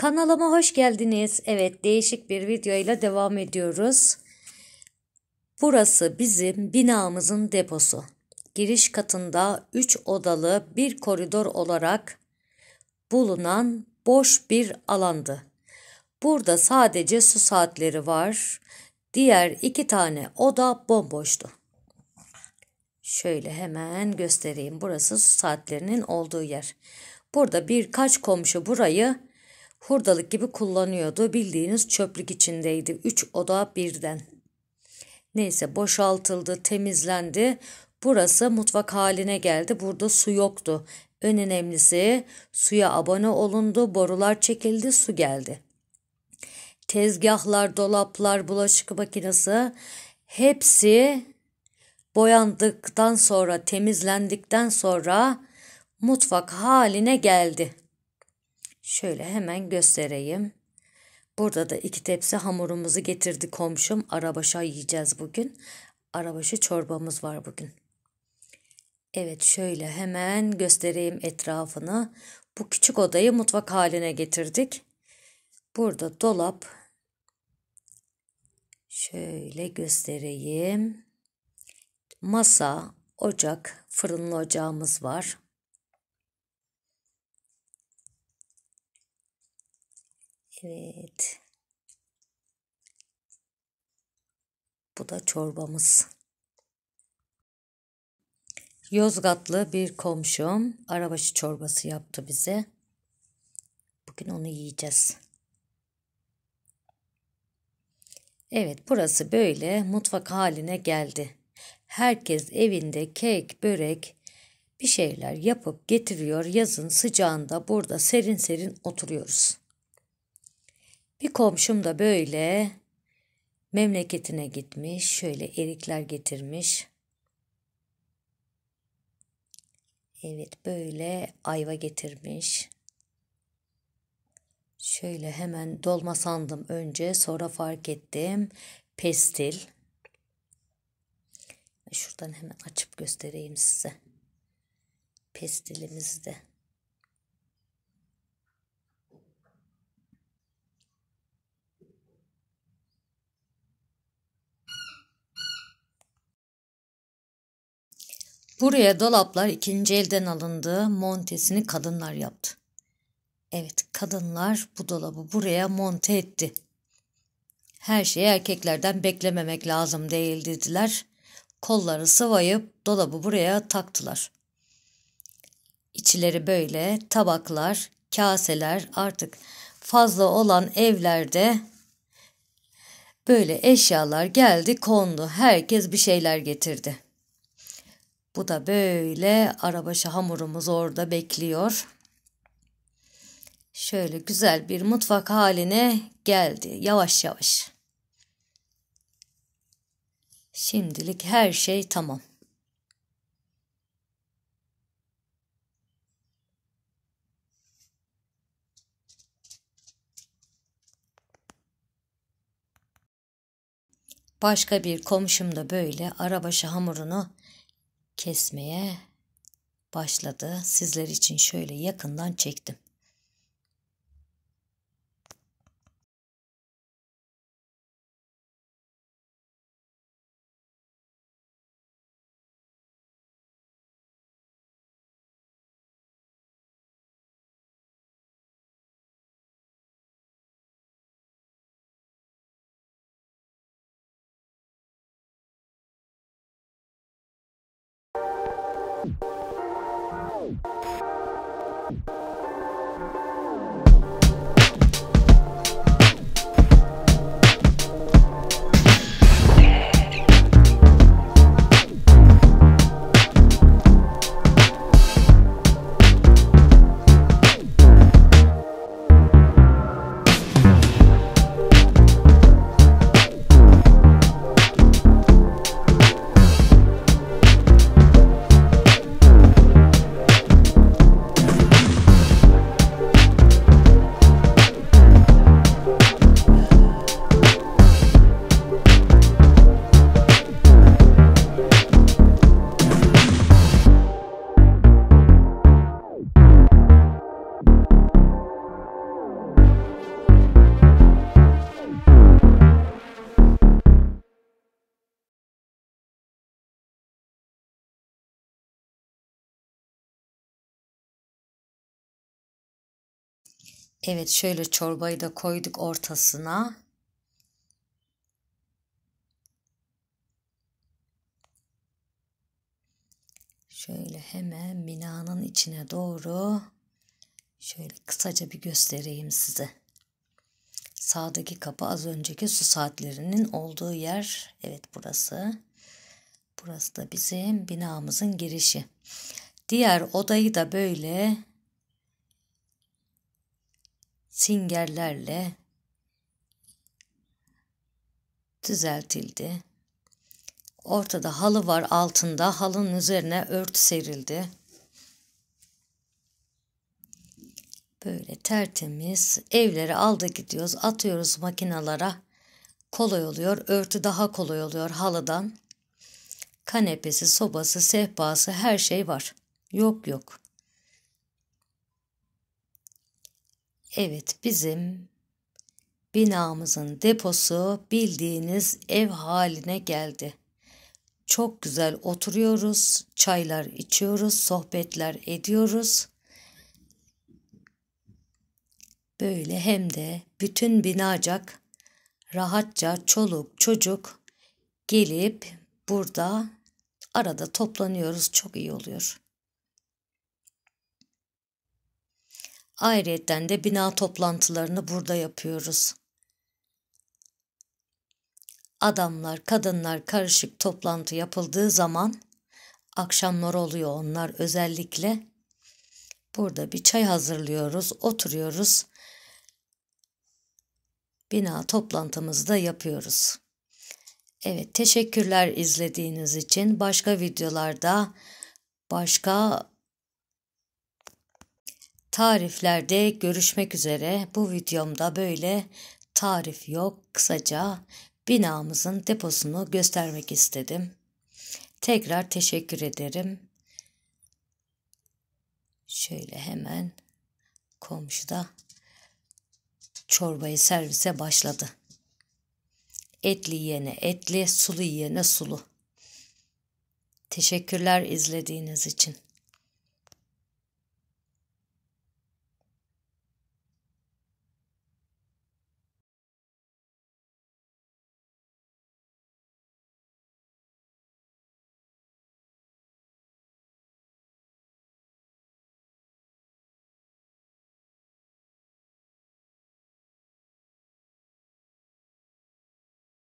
Kanalıma hoş geldiniz. Evet değişik bir videoyla devam ediyoruz. Burası bizim binamızın deposu. Giriş katında 3 odalı bir koridor olarak bulunan boş bir alandı. Burada sadece su saatleri var. Diğer iki tane oda bomboştu. Şöyle hemen göstereyim. Burası su saatlerinin olduğu yer. Burada birkaç komşu burayı hurdalık gibi kullanıyordu. Bildiğiniz çöplük içindeydi. Üç oda birden. Neyse boşaltıldı, temizlendi. Burası mutfak haline geldi. Burada su yoktu. En önemlisi suya abone olundu. Borular çekildi, su geldi. Tezgahlar, dolaplar, bulaşık makinesi hepsi boyandıktan sonra, temizlendikten sonra mutfak haline geldi. Şöyle hemen göstereyim. Burada da iki tepsi hamurumuzu getirdi komşum. Arabaşa yiyeceğiz bugün. Arabaşı çorbamız var bugün. Evet şöyle hemen göstereyim etrafını. Bu küçük odayı mutfak haline getirdik. Burada dolap. Şöyle göstereyim. Masa, ocak, fırınlı ocağımız var. Evet. Bu da çorbamız. Yozgatlı bir komşum arabaşı çorbası yaptı bize. Bugün onu yiyeceğiz. Evet burası böyle mutfak haline geldi. Herkes evinde kek, börek bir şeyler yapıp getiriyor. Yazın sıcağında burada serin serin oturuyoruz. Bir komşum da böyle memleketine gitmiş, şöyle erikler getirmiş. Evet böyle ayva getirmiş. Şöyle hemen dolma sandım önce sonra fark ettim. Pestil. Şuradan hemen açıp göstereyim size. Pestilimizi de. Buraya dolaplar ikinci elden alındı. Montesini kadınlar yaptı. Evet kadınlar bu dolabı buraya monte etti. Her şeyi erkeklerden beklememek lazım değil dediler. Kolları sıvayıp dolabı buraya taktılar. İçileri böyle tabaklar, kaseler artık fazla olan evlerde böyle eşyalar geldi kondu. Herkes bir şeyler getirdi.'' Bu da böyle arabaşı hamurumuz orada bekliyor. Şöyle güzel bir mutfak haline geldi yavaş yavaş. Şimdilik her şey tamam. Başka bir komşum da böyle arabaşı hamurunu kesmeye başladı. Sizler için şöyle yakından çektim. Evet şöyle çorbayı da koyduk ortasına. Şöyle hemen binanın içine doğru şöyle kısaca bir göstereyim size. Sağdaki kapı az önceki su saatlerinin olduğu yer. Evet burası. Burası da bizim binamızın girişi. Diğer odayı da böyle singerlerle düzeltildi. Ortada halı var altında. Halının üzerine ört serildi. Böyle tertemiz evleri aldı gidiyoruz. Atıyoruz makinalara. Kolay oluyor. Örtü daha kolay oluyor halıdan. Kanepesi, sobası, sehpası her şey var. Yok yok. Evet bizim binamızın deposu bildiğiniz ev haline geldi. Çok güzel oturuyoruz, çaylar içiyoruz, sohbetler ediyoruz. Böyle hem de bütün binacak rahatça çoluk çocuk gelip burada arada toplanıyoruz. Çok iyi oluyor. Ayrıyeten de bina toplantılarını burada yapıyoruz. Adamlar, kadınlar karışık toplantı yapıldığı zaman akşamlar oluyor onlar özellikle. Burada bir çay hazırlıyoruz, oturuyoruz. Bina toplantımızı da yapıyoruz. Evet, teşekkürler izlediğiniz için. Başka videolarda başka tariflerde görüşmek üzere. Bu videomda böyle tarif yok. Kısaca binamızın deposunu göstermek istedim. Tekrar teşekkür ederim. Şöyle hemen komşuda çorbayı servise başladı. Etli yene etli, sulu yene sulu. Teşekkürler izlediğiniz için.